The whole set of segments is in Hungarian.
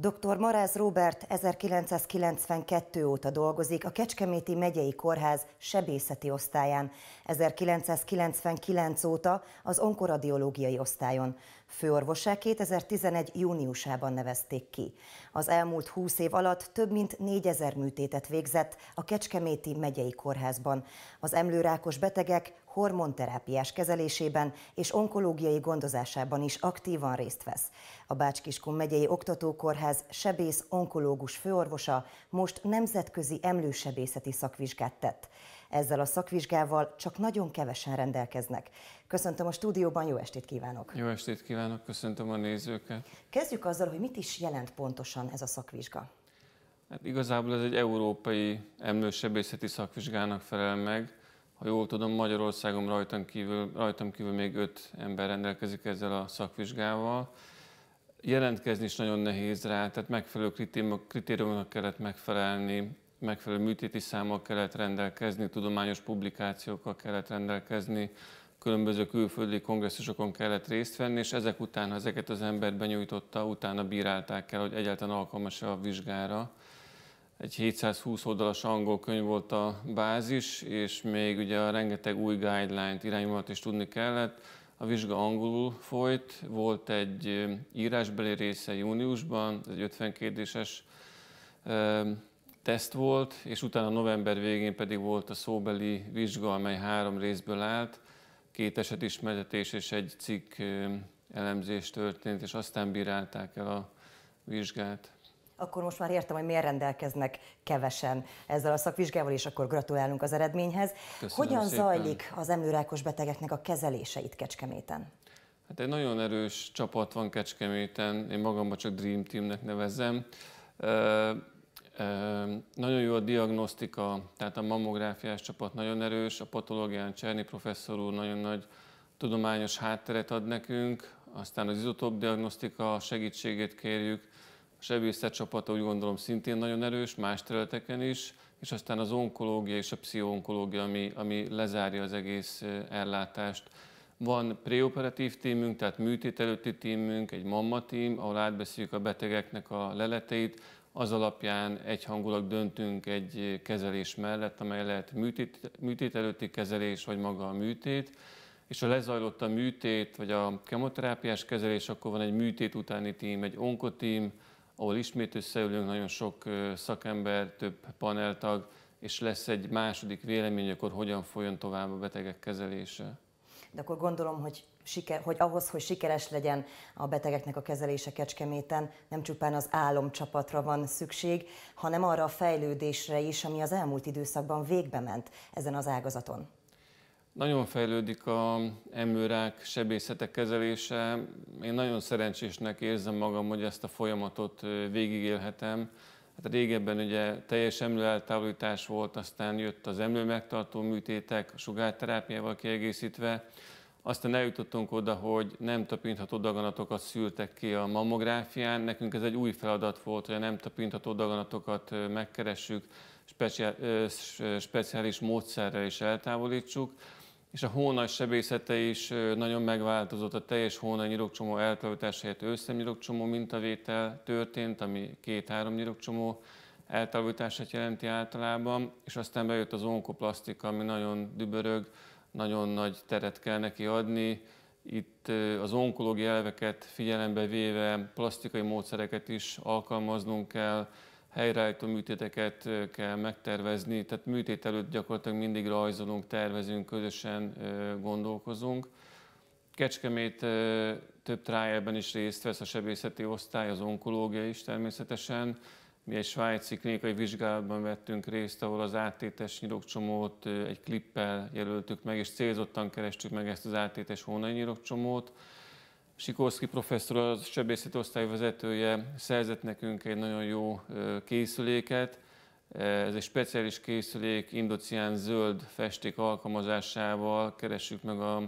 Dr. Maráz Róbert 1992 óta dolgozik a Kecskeméti Megyei Kórház sebészeti osztályán, 1999 óta az onkoradiológiai osztályon. Főorvosá 2011. júniusában nevezték ki. Az elmúlt 20 év alatt több mint 4000 műtétet végzett a Kecskeméti megyei kórházban. Az emlőrákos betegek hormonterápiás kezelésében és onkológiai gondozásában is aktívan részt vesz. A Bácskiskun megyei oktatókórház sebész onkológus főorvosa most nemzetközi emlősebészeti szakvizsgát tett. Ezzel a szakvizsgával csak nagyon kevesen rendelkeznek. Köszöntöm a stúdióban, jó estét kívánok! Jó estét kívánok, köszöntöm a nézőket! Kezdjük azzal, hogy mit is jelent pontosan ez a szakvizsga. Hát igazából ez egy európai emlősebészeti szakvizsgának felel meg. Ha jól tudom, Magyarországon rajtam kívül, rajtam kívül még öt ember rendelkezik ezzel a szakvizsgával. Jelentkezni is nagyon nehéz rá, tehát megfelelő kritériumoknak kellett megfelelni, megfelelő műtéti számmal kellett rendelkezni, tudományos publikációkkal kellett rendelkezni, különböző külföldi kongresszusokon kellett részt venni, és ezek után, ha ezeket az ember benyújtotta, utána bírálták el, hogy egyáltalán alkalmas-e a vizsgára. Egy 720 oldalas angol könyv volt a bázis, és még ugye a rengeteg új guideline-t, irányvonalat is tudni kellett. A vizsga angolul folyt, volt egy írásbeli része júniusban, ez egy 50 kérdéses teszt volt, és utána november végén pedig volt a szóbeli vizsga, amely három részből állt, két eset ismertetés és egy cikk elemzés történt, és aztán bírálták el a vizsgát. Akkor most már értem, hogy miért rendelkeznek kevesen ezzel a szakvizsgával, és akkor gratulálunk az eredményhez. Köszönöm Hogyan szépen. zajlik az emlőrákos betegeknek a kezelése itt Kecskeméten? Hát egy nagyon erős csapat van Kecskeméten, én magamban csak Dream Teamnek nevezem nagyon jó a diagnosztika, tehát a mammográfiás csapat nagyon erős, a patológián Cserny professzor úr nagyon nagy tudományos hátteret ad nekünk, aztán az izotóp diagnosztika segítségét kérjük, a sebészet csapata úgy gondolom szintén nagyon erős, más területeken is, és aztán az onkológia és a pszichonkológia, ami, ami lezárja az egész ellátást. Van preoperatív tímünk, tehát műtét előtti tímünk, egy mamma tím, ahol átbeszéljük a betegeknek a leleteit, az alapján egyhangulag döntünk egy kezelés mellett, amely lehet műtét, műtét előtti kezelés, vagy maga a műtét, és ha lezajlott a műtét, vagy a kemoterápiás kezelés, akkor van egy műtét utáni tím, egy onkotím, ahol ismét összeülünk, nagyon sok szakember, több paneltag, és lesz egy második vélemény, akkor hogyan folyjon tovább a betegek kezelése. De akkor gondolom, hogy siker, hogy ahhoz, hogy sikeres legyen a betegeknek a kezelése Kecskeméten, nem csupán az álomcsapatra van szükség, hanem arra a fejlődésre is, ami az elmúlt időszakban végbe ment ezen az ágazaton. Nagyon fejlődik a emlőrák sebészetek kezelése. Én nagyon szerencsésnek érzem magam, hogy ezt a folyamatot végigélhetem. Hát régebben ugye teljes emlőeltávolítás volt, aztán jött az megtartó műtétek, a sugárterápiával kiegészítve. Aztán eljutottunk oda, hogy nem tapintható daganatokat szűrtek ki a mammográfián. Nekünk ez egy új feladat volt, hogy a nem tapintható daganatokat megkeressük, speciális módszerrel is eltávolítsuk. És a hónaj sebészete is nagyon megváltozott, a teljes hónaj nyirokcsomó eltávolítás helyett őszemnyirokcsomó mintavétel történt, ami két-három nyirokcsomó eltávolítását jelenti általában, és aztán bejött az onkoplasztika, ami nagyon dübörög, nagyon nagy teret kell neki adni. Itt az onkológiai elveket figyelembe véve plastikai módszereket is alkalmaznunk kell, helyreállító műtéteket kell megtervezni, tehát műtét előtt gyakorlatilag mindig rajzolunk, tervezünk, közösen gondolkozunk. Kecskemét több trájában is részt vesz a sebészeti osztály, az onkológia is természetesen, mi egy svájci klinikai vizsgálatban vettünk részt, ahol az áttétes nyirokcsomót egy klippel jelöltük meg, és célzottan kerestük meg ezt az áttétes hónai nyirokcsomót. Sikorszki professzor, az sebészeti osztály vezetője szerzett nekünk egy nagyon jó készüléket. Ez egy speciális készülék, indocián zöld festék alkalmazásával keressük meg a,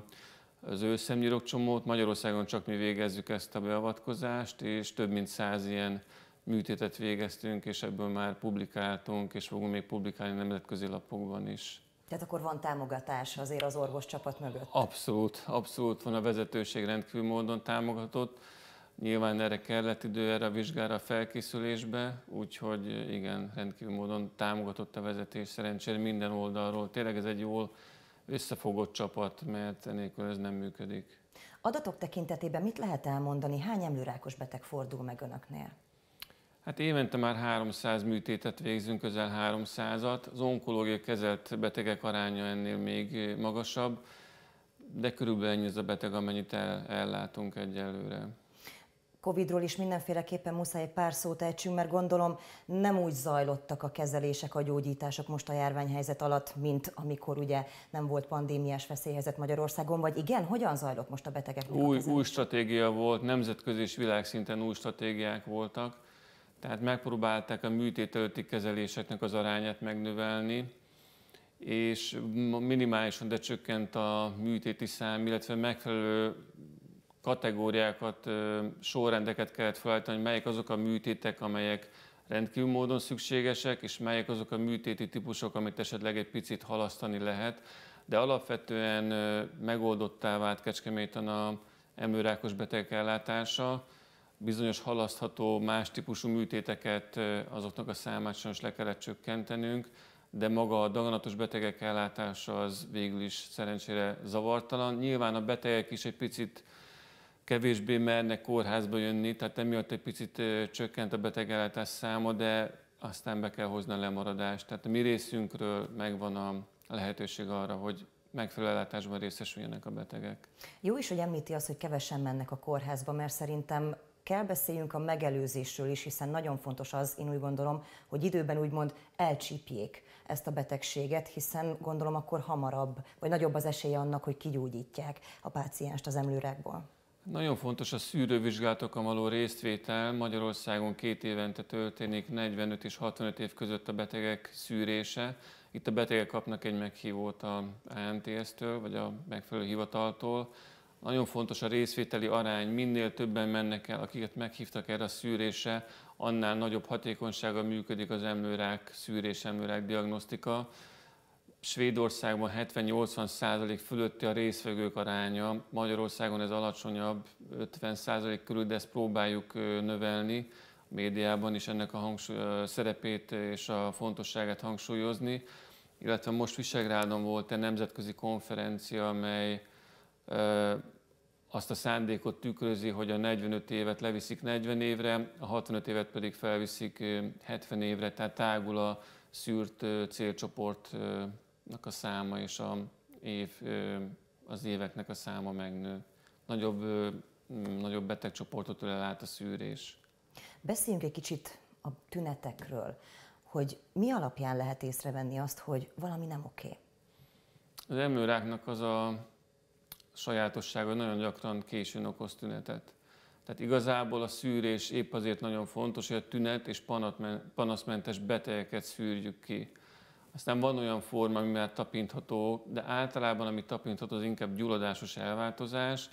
az őszemnyirokcsomót. Magyarországon csak mi végezzük ezt a beavatkozást, és több mint száz ilyen műtétet végeztünk, és ebből már publikáltunk, és fogunk még publikálni nemzetközi lapokban is. Tehát akkor van támogatás azért az orvos csapat mögött? Abszolút, abszolút van a vezetőség rendkívül módon támogatott. Nyilván erre kellett idő, erre a vizsgára a felkészülésbe, úgyhogy igen, rendkívül módon támogatott a vezetés szerencsére minden oldalról. Tényleg ez egy jól összefogott csapat, mert enélkül ez nem működik. Adatok tekintetében mit lehet elmondani, hány emlőrákos beteg fordul meg önöknél? Hát évente már 300 műtétet végzünk, közel 300-at. Az onkológia kezelt betegek aránya ennél még magasabb, de körülbelül ennyi az a beteg, amennyit el, ellátunk egyelőre. Covidról is mindenféleképpen muszáj egy pár szót ejtsünk, mert gondolom nem úgy zajlottak a kezelések, a gyógyítások most a járványhelyzet alatt, mint amikor ugye nem volt pandémiás veszélyhelyzet Magyarországon, vagy igen, hogyan zajlott most a betegek? új, a Új stratégia volt, nemzetközi és világszinten új stratégiák voltak tehát megpróbálták a műtét előtti kezeléseknek az arányát megnövelni, és minimálisan, de csökkent a műtéti szám, illetve megfelelő kategóriákat, sorrendeket kellett felállítani, hogy melyek azok a műtétek, amelyek rendkívül módon szükségesek, és melyek azok a műtéti típusok, amit esetleg egy picit halasztani lehet. De alapvetően megoldottá vált Kecskeméten a emlőrákos betegek ellátása, bizonyos halasztható más típusú műtéteket, azoknak a számát sajnos le kellett csökkentenünk, de maga a daganatos betegek ellátása az végül is szerencsére zavartalan. Nyilván a betegek is egy picit kevésbé mernek kórházba jönni, tehát emiatt egy picit csökkent a betegellátás száma, de aztán be kell hozni a lemaradást. Tehát a mi részünkről megvan a lehetőség arra, hogy megfelelő ellátásban részesüljenek a betegek. Jó is, hogy említi azt, hogy kevesen mennek a kórházba, mert szerintem kell beszéljünk a megelőzésről is, hiszen nagyon fontos az, én úgy gondolom, hogy időben úgymond elcsípjék ezt a betegséget, hiszen gondolom akkor hamarabb, vagy nagyobb az esélye annak, hogy kigyógyítják a pácienst az emlőrákból. Nagyon fontos a szűrővizsgálatokon való résztvétel. Magyarországon két évente történik 45 és 65 év között a betegek szűrése. Itt a betegek kapnak egy meghívót a ANTS-től, vagy a megfelelő hivataltól, nagyon fontos a részvételi arány, minél többen mennek el, akiket meghívtak erre a szűrésre, annál nagyobb hatékonysága működik az emlőrák szűrés, emlőrák diagnosztika. Svédországban 70-80 százalék fölötti a részvegők aránya, Magyarországon ez alacsonyabb, 50 százalék körül, de ezt próbáljuk növelni a médiában is ennek a hangsúly, szerepét és a fontosságát hangsúlyozni, illetve most Visegrádon volt egy nemzetközi konferencia, amely azt a szándékot tükrözi, hogy a 45 évet leviszik 40 évre, a 65 évet pedig felviszik 70 évre, tehát tágul a szűrt célcsoportnak a száma és a év, az éveknek a száma megnő. Nagyobb, nagyobb betegcsoportot ölel át a szűrés. Beszéljünk egy kicsit a tünetekről, hogy mi alapján lehet észrevenni azt, hogy valami nem oké. Okay. Az emlőráknak az a sajátossága nagyon gyakran későn okoz tünetet. Tehát igazából a szűrés épp azért nagyon fontos, hogy a tünet és panaszmentes betegeket szűrjük ki. Aztán van olyan forma, ami már tapintható, de általában ami tapintható, az inkább gyulladásos elváltozás,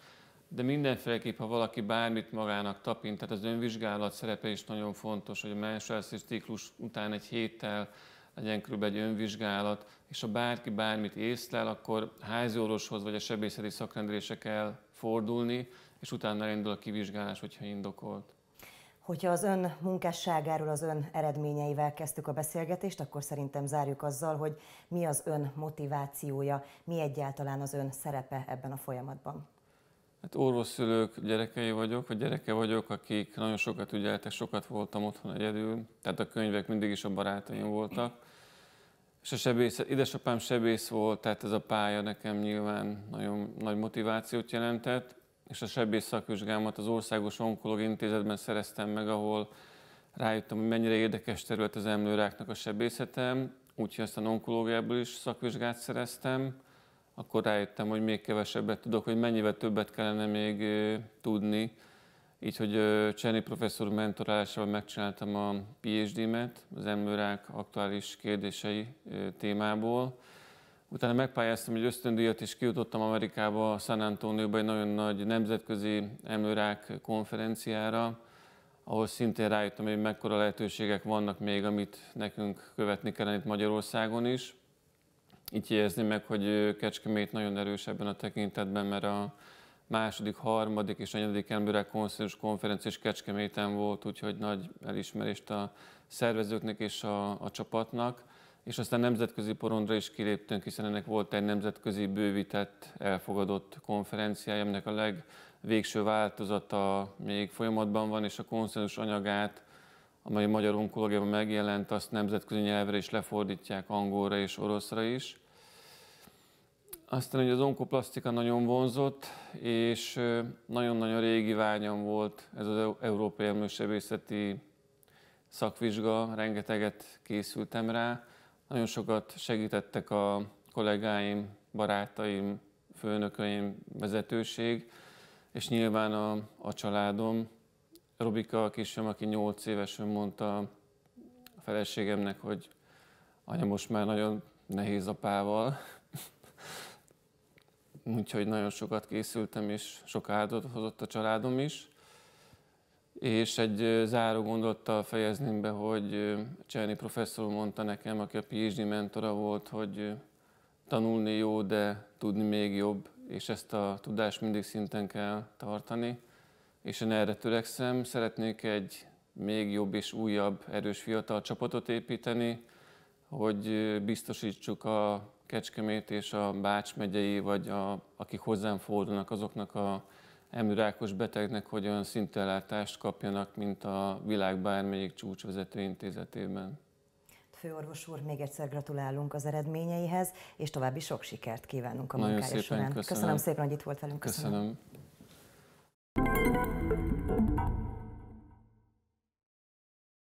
de mindenféleképp, ha valaki bármit magának tapint, tehát az önvizsgálat szerepe is nagyon fontos, hogy a menstruációs ciklus után egy héttel legyen kb. egy önvizsgálat, és ha bárki bármit észlel, akkor házi orvoshoz vagy a sebészeti szakrendelése kell fordulni, és utána elindul a kivizsgálás, hogyha indokolt. Hogyha az ön munkásságáról, az ön eredményeivel kezdtük a beszélgetést, akkor szerintem zárjuk azzal, hogy mi az ön motivációja, mi egyáltalán az ön szerepe ebben a folyamatban. Hát orvosszülők gyerekei vagyok, vagy gyereke vagyok, akik nagyon sokat ügyeltek, sokat voltam otthon egyedül, tehát a könyvek mindig is a barátaim voltak. És a sebész, édesapám sebész volt, tehát ez a pálya nekem nyilván nagyon nagy motivációt jelentett, és a sebész szakvizsgámat az Országos Onkológ Intézetben szereztem meg, ahol rájöttem, hogy mennyire érdekes terület az emlőráknak a sebészetem, úgyhogy aztán onkológiából is szakvizsgát szereztem akkor rájöttem, hogy még kevesebbet tudok, hogy mennyivel többet kellene még tudni. Így, hogy Cserny professzor mentorálásával megcsináltam a PhD-met, az emlőrák aktuális kérdései témából. Utána megpályáztam egy ösztöndíjat, és kijutottam Amerikába, San Antonioba egy nagyon nagy nemzetközi emlőrák konferenciára, ahol szintén rájöttem, hogy mekkora lehetőségek vannak még, amit nekünk követni kellene itt Magyarországon is így érzi meg, hogy Kecskemét nagyon erős ebben a tekintetben, mert a második, harmadik és negyedik emberek konszenzus konferencia is Kecskeméten volt, úgyhogy nagy elismerést a szervezőknek és a, a csapatnak. És aztán nemzetközi porondra is kiléptünk, hiszen ennek volt egy nemzetközi bővített, elfogadott konferenciája, aminek a legvégső változata még folyamatban van, és a konszenzus anyagát amely a magyar onkológiában megjelent, azt nemzetközi nyelvre is lefordítják, angolra és oroszra is. Aztán hogy az onkoplasztika nagyon vonzott, és nagyon-nagyon régi vágyam volt ez az Európai Emlősebészeti szakvizsga, rengeteget készültem rá. Nagyon sokat segítettek a kollégáim, barátaim, főnököim, vezetőség, és nyilván a, a családom, Robika, a kisem, aki 8 évesen mondta a feleségemnek, hogy anya most már nagyon nehéz apával. Úgyhogy nagyon sokat készültem, és sok áldot hozott a családom is. És egy záró gondolattal fejezném be, hogy Cserny professzor mondta nekem, aki a PhD mentora volt, hogy tanulni jó, de tudni még jobb, és ezt a tudást mindig szinten kell tartani és én erre törekszem. Szeretnék egy még jobb és újabb, erős fiatal csapatot építeni, hogy biztosítsuk a Kecskemét és a Bács megyei, vagy a, akik hozzám fordulnak, azoknak a emlőrákos betegnek, hogy olyan szintellátást kapjanak, mint a világ bármelyik csúcsvezető intézetében. Főorvos úr, még egyszer gratulálunk az eredményeihez, és további sok sikert kívánunk a Nagyon munkája szépen, során. Köszönöm. köszönöm szépen, hogy itt volt velünk. Köszönöm. köszönöm.